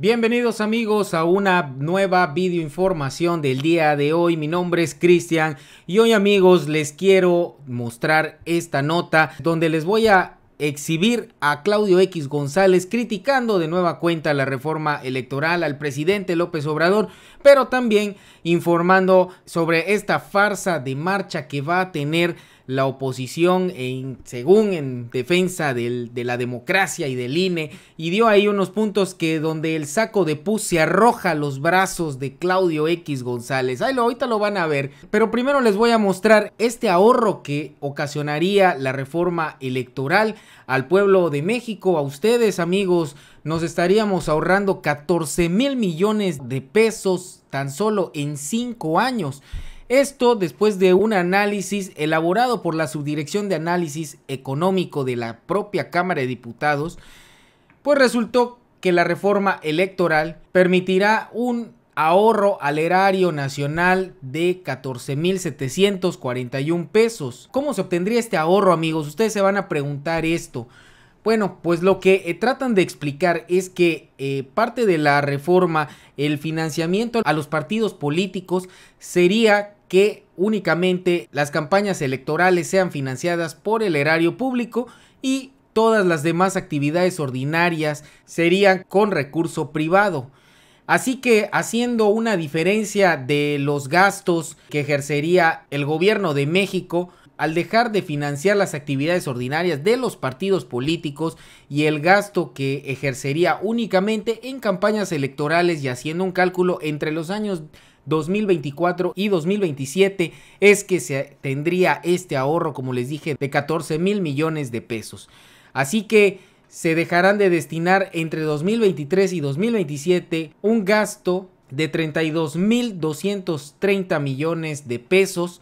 Bienvenidos amigos a una nueva video información del día de hoy. Mi nombre es Cristian y hoy amigos les quiero mostrar esta nota donde les voy a exhibir a Claudio X González criticando de nueva cuenta la reforma electoral al presidente López Obrador, pero también informando sobre esta farsa de marcha que va a tener la oposición, en, según en defensa de la democracia y del INE, y dio ahí unos puntos que donde el saco de pus se arroja los brazos de Claudio X González. Ahí lo, ahorita lo van a ver, pero primero les voy a mostrar este ahorro que ocasionaría la reforma electoral al pueblo de México, a ustedes amigos, nos estaríamos ahorrando 14 mil millones de pesos tan solo en 5 años. Esto después de un análisis elaborado por la Subdirección de Análisis Económico de la propia Cámara de Diputados, pues resultó que la reforma electoral permitirá un ahorro al erario nacional de 14.741 pesos. ¿Cómo se obtendría este ahorro, amigos? Ustedes se van a preguntar esto. Bueno, pues lo que eh, tratan de explicar es que eh, parte de la reforma, el financiamiento a los partidos políticos sería que únicamente las campañas electorales sean financiadas por el erario público y todas las demás actividades ordinarias serían con recurso privado. Así que haciendo una diferencia de los gastos que ejercería el gobierno de México, al dejar de financiar las actividades ordinarias de los partidos políticos y el gasto que ejercería únicamente en campañas electorales y haciendo un cálculo entre los años 2024 y 2027 es que se tendría este ahorro, como les dije, de 14 mil millones de pesos. Así que se dejarán de destinar entre 2023 y 2027 un gasto de 32.230 millones de pesos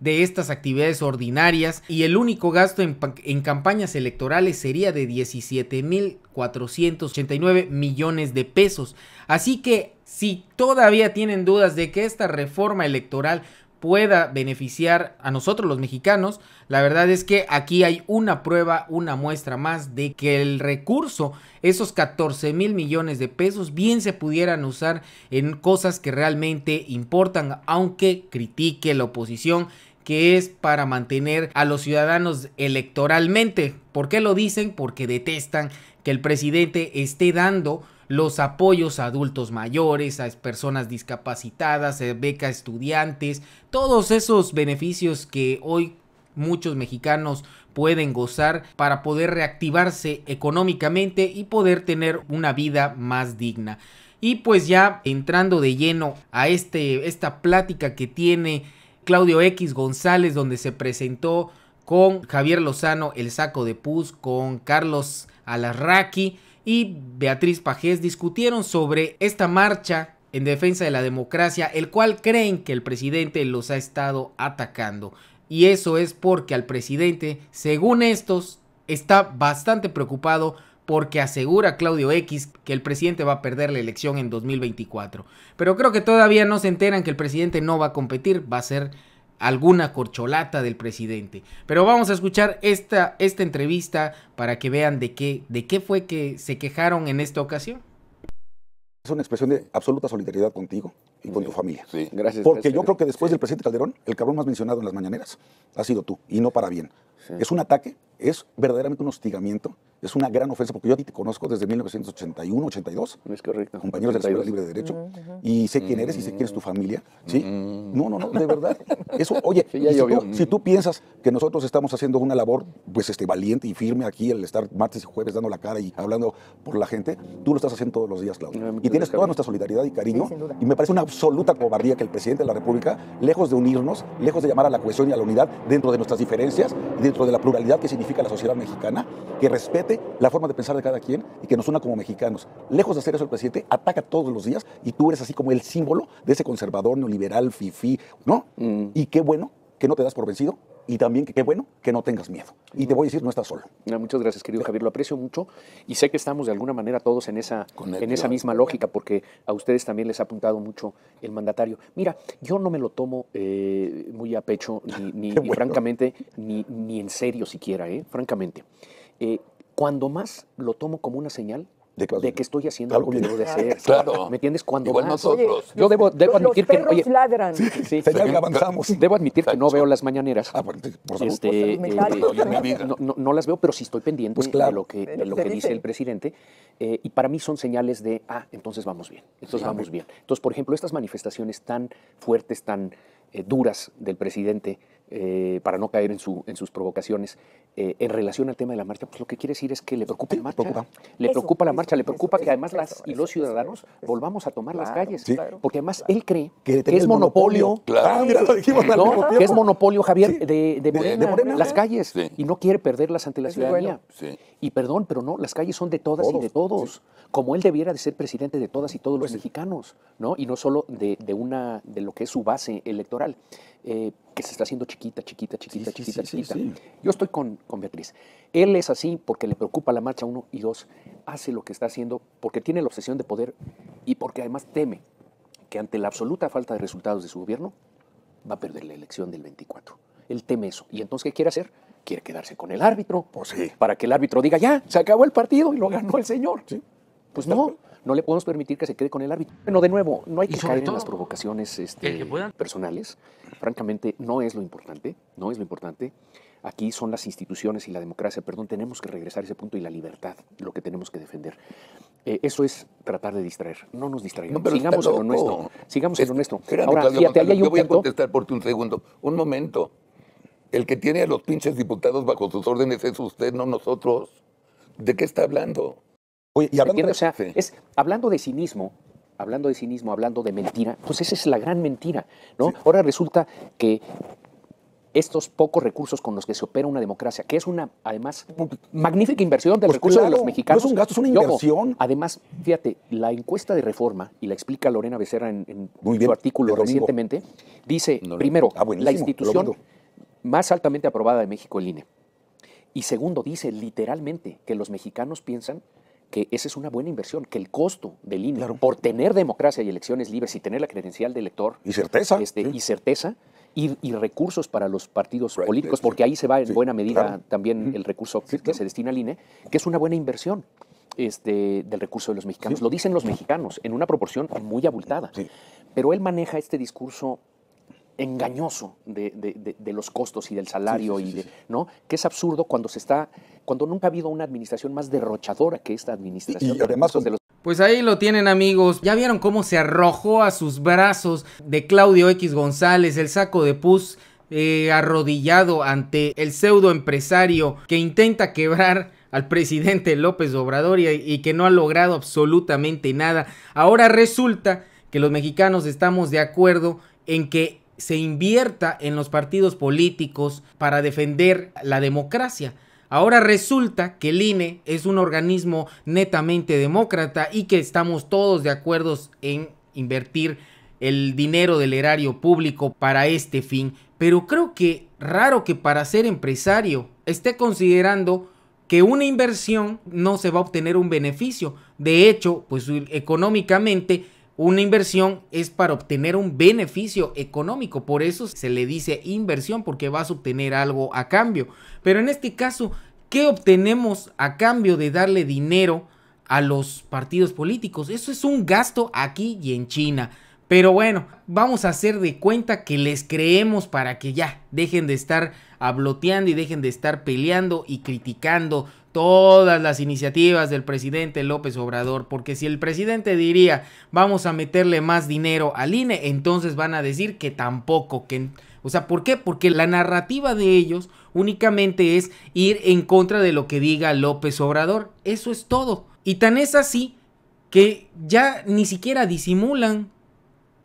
de estas actividades ordinarias y el único gasto en, campañas electorales sería de 17.489 millones de pesos. Así que si todavía tienen dudas de que esta reforma electoral pueda beneficiar a nosotros los mexicanos, la verdad es que aquí hay una prueba, una muestra más de que el recurso, esos 14 mil millones de pesos, bien se pudieran usar en cosas que realmente importan, aunque critique la oposición que es para mantener a los ciudadanos electoralmente. ¿Por qué lo dicen? Porque detestan que el presidente esté dando los apoyos a adultos mayores, a personas discapacitadas, eh, beca estudiantes, todos esos beneficios que hoy muchos mexicanos pueden gozar para poder reactivarse económicamente y poder tener una vida más digna. Y pues ya entrando de lleno a este, esta plática que tiene Claudio X González, donde se presentó con Javier Lozano, el saco de pus, con Carlos Alarraqui y Beatriz Pajés discutieron sobre esta marcha en defensa de la democracia, el cual creen que el presidente los ha estado atacando. Y eso es porque al presidente, según estos, está bastante preocupado porque asegura Claudio X que el presidente va a perder la elección en 2024. Pero creo que todavía no se enteran que el presidente no va a competir, va a ser alguna corcholata del presidente. Pero vamos a escuchar esta, esta entrevista para que vean de qué, de qué fue que se quejaron en esta ocasión. Es una expresión de absoluta solidaridad contigo y con tu familia. Sí, gracias. Porque yo creo que después del presidente Calderón, el cabrón más mencionado en las mañaneras ha sido tú, y no para bien. Es un ataque, es verdaderamente un hostigamiento, es una gran ofensa, porque yo a ti te conozco desde 1981, 82. Es correcto. Compañeros de la Libre de Derecho, y sé quién eres y sé quién es tu familia, ¿sí? No, no, no, de verdad. Eso, oye, si, tú, piensas que nosotros estamos haciendo una labor, pues, este, valiente y firme aquí, el estar martes y jueves dando la cara y hablando por la gente, tú lo estás haciendo todos los días, Claudio. y tienes toda nuestra solidaridad y cariño, y me parece una absoluta cobardía que el presidente de la República, lejos de unirnos, lejos de llamar a la cohesión y a la unidad dentro de nuestras diferencias, dentro de la pluralidad que significa la sociedad mexicana, que respete la forma de pensar de cada quien y que nos una como mexicanos. Lejos de hacer eso, el presidente ataca todos los días y tú eres así como el símbolo de ese conservador neoliberal, fifí, ¿no? Mm. Y qué bueno que no te das por vencido y también que qué bueno que no tengas miedo. Y te voy a decir, no estás solo. Muchas gracias, querido Javier, lo aprecio mucho y sé que estamos de alguna manera todos en esa, en esa misma lógica, porque a ustedes también les ha apuntado mucho el mandatario. Mira, yo no me lo tomo eh, muy a pecho, ni, francamente, ni, ni, en serio siquiera, eh, francamente. Eh, cuando más lo tomo como una señal de que, estoy haciendo algo que debo de hacer. claro. ¿Me entiendes? Cuando Igual nosotros. yo debo, admitir que. ladran. avanzamos. Debo admitir que no veo las mañaneras. Ah, por, este, eh, eh, no, las veo, pero sí estoy pendiente pues de lo que, lo que dice el presidente. Eh, y para mí son señales de, ah, entonces vamos bien. Entonces vamos bien. Entonces, por ejemplo, estas manifestaciones tan fuertes, tan duras del presidente eh, para no caer en, su, en sus provocaciones, eh, en relación al tema de la marcha, pues lo que quiere decir es que le preocupa la marcha. Le preocupa la marcha, le preocupa que además las y los ciudadanos volvamos a tomar las calles. Porque además él cree que, es monopolio. Claro. Ah, dijimos que es monopolio, Javier, de, de, Morena, las calles. Y no quiere perderlas ante la ciudadanía. Y perdón, pero no, las calles son de todas y de todos, como él debiera de ser presidente de todas y todos los pues mexicanos, ¿no? Y no solo de, una, de lo que es su base electoral, eh, que se está haciendo chiquita, chiquita, chiquita, chiquita, chiquita. Yo estoy con, con Beatriz. Él es así porque le preocupa la marcha 1 y 2, hace lo que está haciendo porque tiene la obsesión de poder y porque además teme que ante la absoluta falta de resultados de su gobierno va a perder la elección del 24 él teme eso. ¿Y entonces qué quiere hacer? Quiere quedarse con el árbitro. Pues Para que el árbitro diga, ya, se acabó el partido y lo ganó el señor. Pues no, no le podemos permitir que se quede con el árbitro. Bueno, de nuevo, no hay que caer en las provocaciones este, personales. Francamente, no es lo importante, no es lo importante. Aquí son las instituciones y la democracia, perdón, tenemos que regresar a ese punto y la libertad, lo que tenemos que defender. Eh, eso es tratar de distraer, no nos distraigamos, sigamos en lo sigamos en lo nuestro. Ahora, fíjate, ahí hay un yo voy a contestar por ti un segundo, un momento. El que tiene a los pinches diputados bajo sus órdenes es usted, no nosotros. ¿De qué está hablando? Oye, y hablando, de... O sea, hablando de cinismo, hablando de cinismo, hablando de mentira, pues esa es la gran mentira, ¿no? Ahora resulta que estos pocos recursos con los que se opera una democracia, que es una, además, magnífica inversión del recursos pues recurso de los mexicanos. No es un gasto, es una inversión. además, fíjate, la encuesta de reforma, y la explica Lorena Becerra en, su artículo recientemente, dice, primero, ah, la institución más altamente aprobada de México el INE. Y segundo, dice literalmente que los mexicanos piensan que esa es una buena inversión, que el costo del INE por tener democracia y elecciones libres y tener la credencial de elector y certeza, este, y, certeza y, recursos para los partidos políticos, porque ahí se va en buena medida también el recurso que se destina al INE, que es una buena inversión. Este, del recurso de los mexicanos. Lo dicen los mexicanos en una proporción muy abultada. Pero él maneja este discurso engañoso de, los costos y del salario y ¿no? que es absurdo cuando se está cuando nunca ha habido una administración más derrochadora que esta administración. Pues ahí lo tienen amigos, ya vieron cómo se arrojó a sus brazos de Claudio X González el saco de pus eh, arrodillado ante el pseudo empresario que intenta quebrar al presidente López Obrador y que no ha logrado absolutamente nada. Ahora resulta que los mexicanos estamos de acuerdo en que se invierta en los partidos políticos para defender la democracia. Ahora resulta que el INE es un organismo netamente demócrata y que estamos todos de acuerdo en invertir el dinero del erario público para este fin. Pero creo que raro que para ser empresario esté considerando que una inversión no se va a obtener un beneficio. De hecho, pues económicamente una inversión es para obtener un beneficio económico, por eso se le dice inversión porque vas a obtener algo a cambio. Pero en este caso, ¿qué obtenemos a cambio de darle dinero a los partidos políticos? Eso es un gasto aquí y en China. Pero bueno, vamos a hacer de cuenta que les creemos para que ya dejen de estar abloteando y dejen de estar peleando y criticando todas las iniciativas del presidente López Obrador, porque si el presidente diría vamos a meterle más dinero al INE, entonces van a decir que tampoco, que... O sea, ¿por qué? Porque la narrativa de ellos únicamente es ir en contra de lo que diga López Obrador. Eso es todo. Y tan es así que ya ni siquiera disimulan.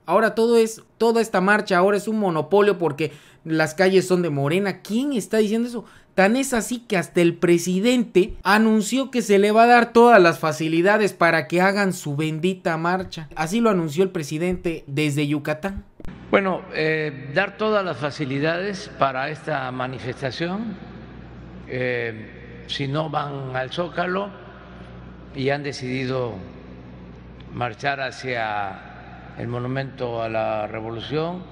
Ahora todo es, toda esta marcha ahora es un monopolio porque las calles son de Morena. ¿Quién está diciendo eso? Tan es así que hasta el presidente anunció que se le va a dar todas las facilidades para que hagan su bendita marcha. Así lo anunció el presidente desde Yucatán. Bueno, eh, dar todas las facilidades para esta manifestación. Eh, si no van al Zócalo y han decidido marchar hacia el monumento a la revolución,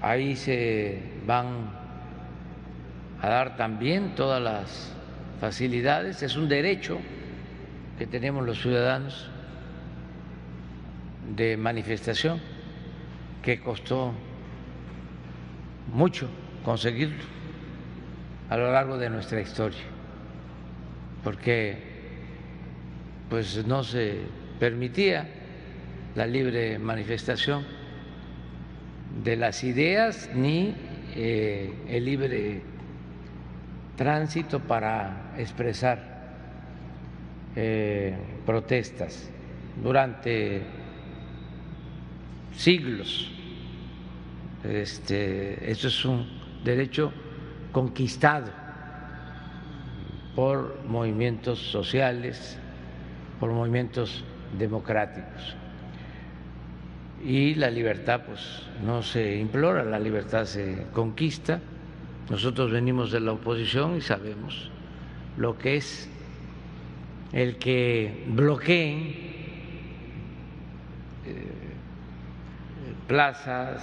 ahí se van a dar también todas las facilidades, es un derecho que tenemos los ciudadanos de manifestación que costó mucho conseguirlo a lo largo de nuestra historia, porque pues no se permitía la libre manifestación de las ideas ni eh, el libre tránsito para expresar eh, protestas durante siglos. Este, eso es un derecho conquistado por movimientos sociales, por movimientos democráticos. Y la libertad, pues, no se implora, la libertad se conquista nosotros venimos de la oposición y sabemos lo que es el que bloqueen eh, plazas,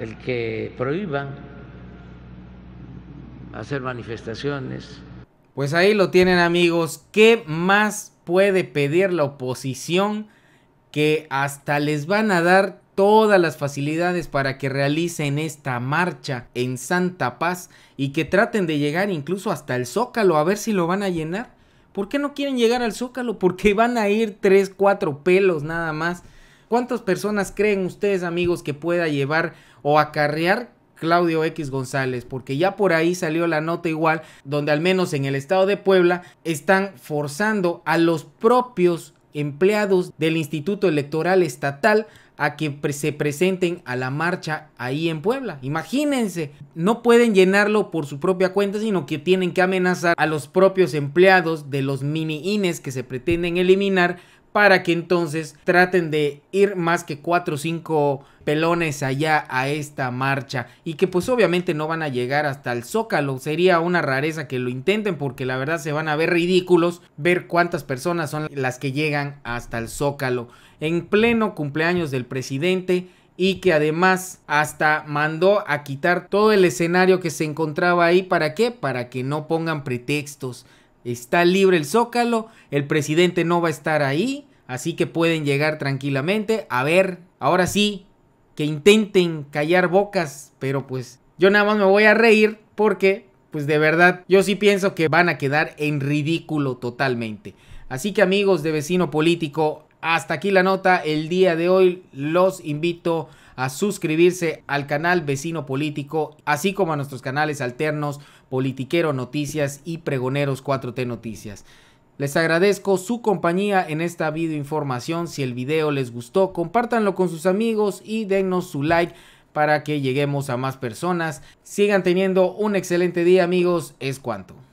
el que prohíban hacer manifestaciones. Pues ahí lo tienen amigos, ¿qué más puede pedir la oposición que hasta les van a dar todas las facilidades para que realicen esta marcha en Santa Paz y que traten de llegar incluso hasta el Zócalo a ver si lo van a llenar. ¿Por qué no quieren llegar al Zócalo? Porque van a ir tres, cuatro pelos nada más. ¿Cuántas personas creen ustedes amigos que pueda llevar o acarrear Claudio X González, porque ya por ahí salió la nota igual, donde al menos en el estado de Puebla están forzando a los propios empleados del Instituto Electoral Estatal a que se presenten a la marcha ahí en Puebla. Imagínense, no pueden llenarlo por su propia cuenta, sino que tienen que amenazar a los propios empleados de los mini INES que se pretenden eliminar para que entonces traten de ir más que 4 o 5 pelones allá a esta marcha y que pues obviamente no van a llegar hasta el zócalo sería una rareza que lo intenten porque la verdad se van a ver ridículos ver cuántas personas son las que llegan hasta el zócalo en pleno cumpleaños del presidente y que además hasta mandó a quitar todo el escenario que se encontraba ahí. ¿Para qué? Para que no pongan pretextos. Está libre el zócalo, el presidente no va a estar ahí, así que pueden llegar tranquilamente. A ver, ahora sí, que intenten callar bocas, pero pues yo nada más me voy a reír porque pues de verdad yo sí pienso que van a quedar en ridículo totalmente. Así que amigos de vecino político, hasta aquí la nota el día de hoy. Los invito a suscribirse al canal Vecino Político, así como a nuestros canales alternos Politiquero Noticias y Pregoneros 4T Noticias. Les agradezco su compañía en esta videoinformación. Si el video les gustó, compártanlo con sus amigos y dennos su like para que lleguemos a más personas. Sigan teniendo un excelente día amigos, es cuanto.